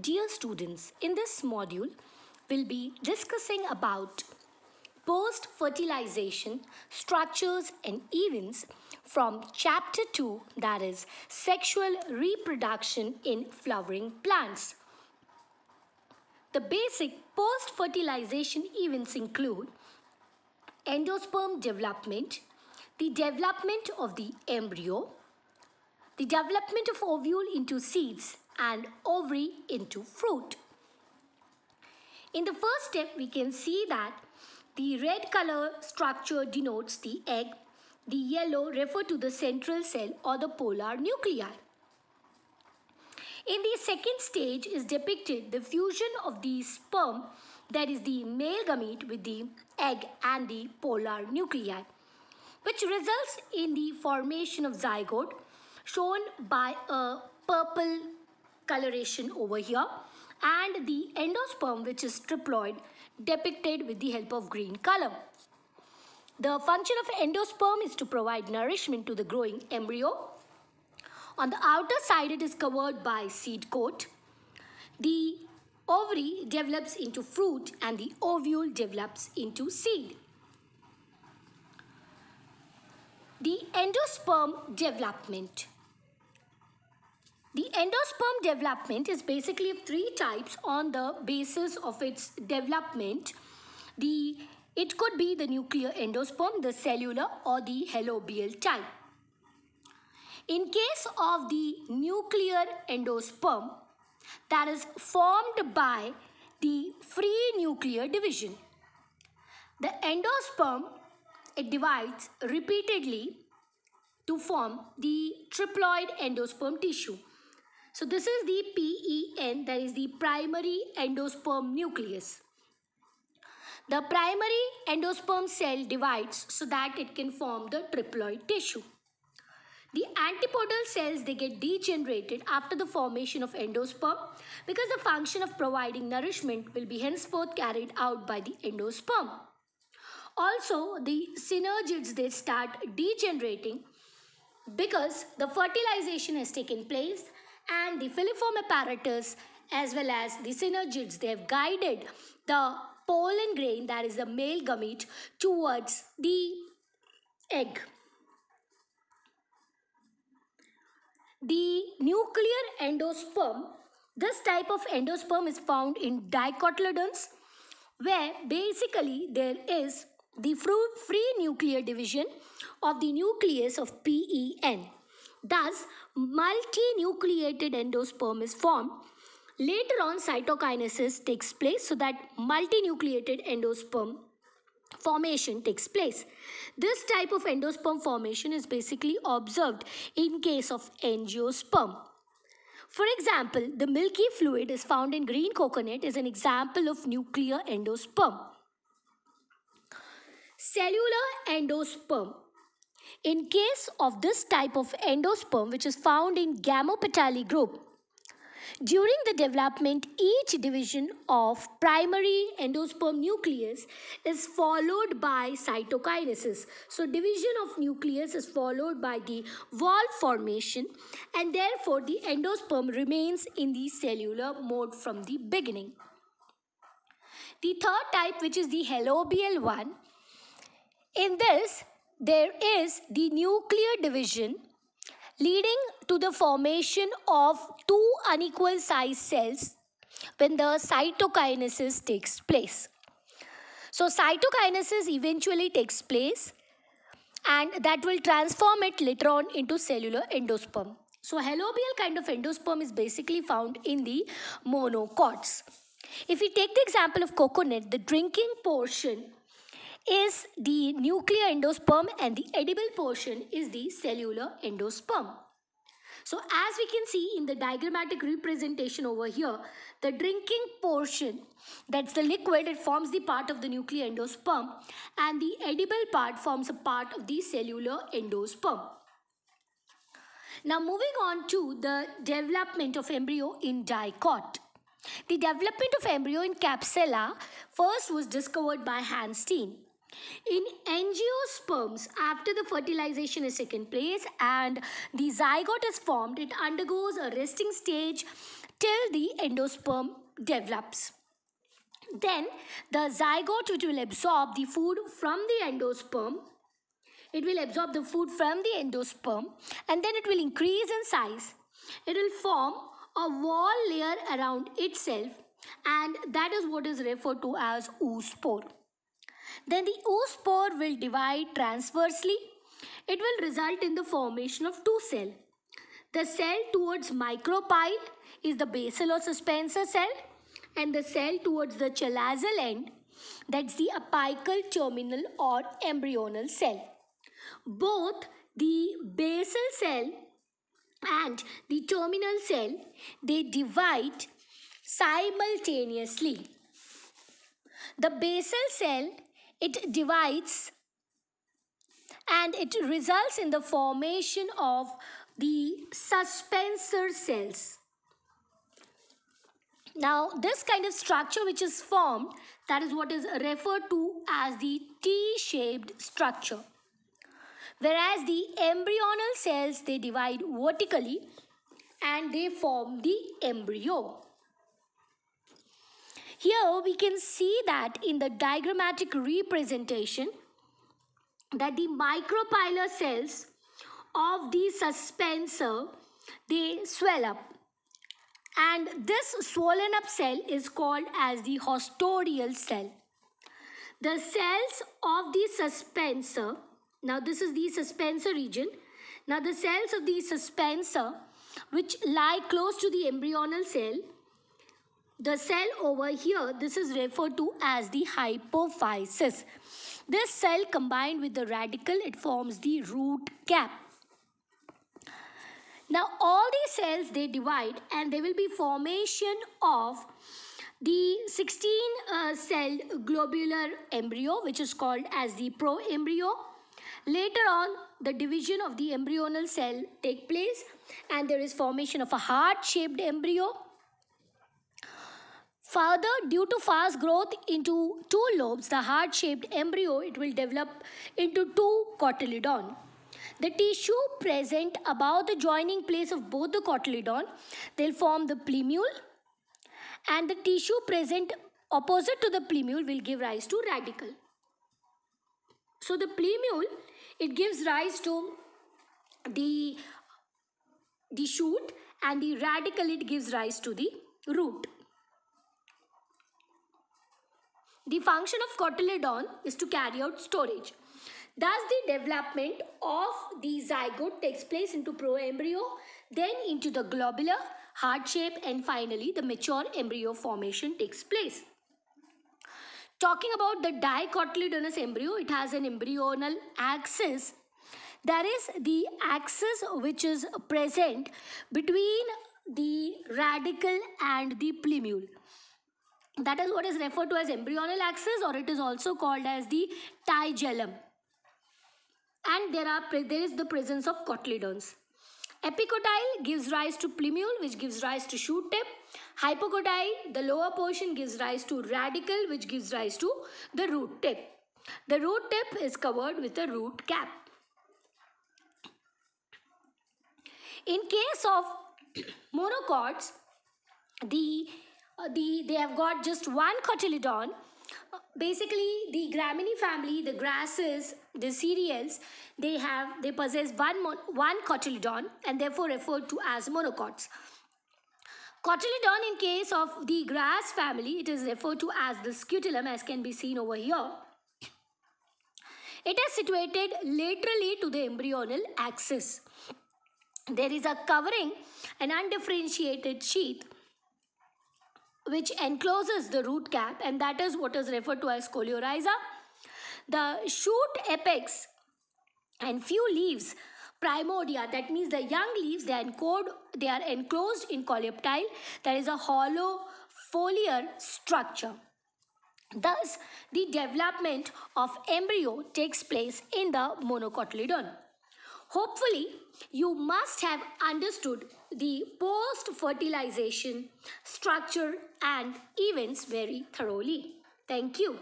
Dear students, in this module, we'll be discussing about post-fertilization structures and events from chapter 2 that is sexual reproduction in flowering plants. The basic post-fertilization events include endosperm development, the development of the embryo, the development of ovule into seeds, and ovary into fruit. In the first step, we can see that the red color structure denotes the egg. The yellow refer to the central cell or the polar nuclei. In the second stage is depicted the fusion of the sperm, that is the male gamete with the egg and the polar nuclei, which results in the formation of zygote shown by a purple coloration over here and the endosperm which is triploid depicted with the help of green color. The function of endosperm is to provide nourishment to the growing embryo. On the outer side it is covered by seed coat. The ovary develops into fruit and the ovule develops into seed. The endosperm development the endosperm development is basically of three types on the basis of its development. The It could be the nuclear endosperm, the cellular or the halobial type. In case of the nuclear endosperm that is formed by the free nuclear division. The endosperm, it divides repeatedly to form the triploid endosperm tissue. So this is the PEN that is the primary endosperm nucleus. The primary endosperm cell divides so that it can form the triploid tissue. The antipodal cells they get degenerated after the formation of endosperm because the function of providing nourishment will be henceforth carried out by the endosperm. Also the synergids they start degenerating because the fertilization has taken place and the filiform apparatus as well as the synergids. They have guided the pollen grain, that is the male gamete, towards the egg. The nuclear endosperm, this type of endosperm is found in dicotyledons where basically there is the free nuclear division of the nucleus of PEN. Thus, multinucleated endosperm is formed. Later on, cytokinesis takes place so that multinucleated endosperm formation takes place. This type of endosperm formation is basically observed in case of angiosperm. For example, the milky fluid is found in green coconut is an example of nuclear endosperm. Cellular endosperm in case of this type of endosperm, which is found in Gamopetali group, during the development, each division of primary endosperm nucleus is followed by cytokinesis. So division of nucleus is followed by the wall formation and therefore the endosperm remains in the cellular mode from the beginning. The third type which is the halobial one, in this there is the nuclear division leading to the formation of two unequal size cells when the cytokinesis takes place. So cytokinesis eventually takes place and that will transform it later on into cellular endosperm. So halobial kind of endosperm is basically found in the monocots. If we take the example of coconut, the drinking portion is the nuclear endosperm and the edible portion is the cellular endosperm. So as we can see in the diagrammatic representation over here, the drinking portion, that's the liquid, it forms the part of the nuclear endosperm and the edible part forms a part of the cellular endosperm. Now moving on to the development of embryo in dicot. The development of embryo in Capsella first was discovered by Hans in angiosperms, after the fertilization is taken place and the zygote is formed, it undergoes a resting stage till the endosperm develops. Then the zygote which will absorb the food from the endosperm, it will absorb the food from the endosperm and then it will increase in size. It will form a wall layer around itself and that is what is referred to as oospore. Then the oospore will divide transversely. It will result in the formation of two cell. The cell towards micropyle is the basal or suspensor cell and the cell towards the chalazal end that's the apical terminal or embryonal cell. Both the basal cell and the terminal cell they divide simultaneously. The basal cell it divides and it results in the formation of the suspensor cells. Now, this kind of structure which is formed, that is what is referred to as the T-shaped structure. Whereas the embryonal cells, they divide vertically and they form the embryo. Here we can see that in the diagrammatic representation that the micropylar cells of the suspensor, they swell up. And this swollen up cell is called as the hostorial cell. The cells of the suspensor, now this is the suspensor region. Now the cells of the suspensor which lie close to the embryonal cell the cell over here, this is referred to as the hypophysis. This cell combined with the radical, it forms the root cap. Now all these cells, they divide and there will be formation of the 16 uh, cell globular embryo which is called as the proembryo later on the division of the embryonal cell take place and there is formation of a heart shaped embryo Further, due to fast growth into two lobes, the heart-shaped embryo, it will develop into two cotyledon. The tissue present above the joining place of both the cotyledon, they'll form the plumule and the tissue present opposite to the plumule will give rise to radical. So the plumule, it gives rise to the, the shoot and the radical, it gives rise to the root. The function of cotyledon is to carry out storage. Thus, the development of the zygote takes place into proembryo, then into the globular, heart shape, and finally the mature embryo formation takes place. Talking about the dicotyledonous embryo, it has an embryonal axis. There is the axis which is present between the radical and the plumule. That is what is referred to as embryonal axis or it is also called as the tigellum. And there, are, there is the presence of cotyledons. Epicotyle gives rise to plumule which gives rise to shoot tip. Hypocotyle, the lower portion gives rise to radical which gives rise to the root tip. The root tip is covered with a root cap. In case of monocots, the uh, the, they have got just one cotyledon. Uh, basically, the Gramini family, the grasses, the cereals, they have they possess one one cotyledon and therefore referred to as monocots. Cotyledon in case of the grass family, it is referred to as the scutellum as can be seen over here. It is situated laterally to the embryonal axis. There is a covering, an undifferentiated sheath which encloses the root cap and that is what is referred to as coleoriza. The shoot apex and few leaves primordia that means the young leaves they are, encode, they are enclosed in coleoptile that is a hollow foliar structure. Thus, the development of embryo takes place in the monocotyledon. Hopefully, you must have understood the post-fertilization structure and events very thoroughly. Thank you.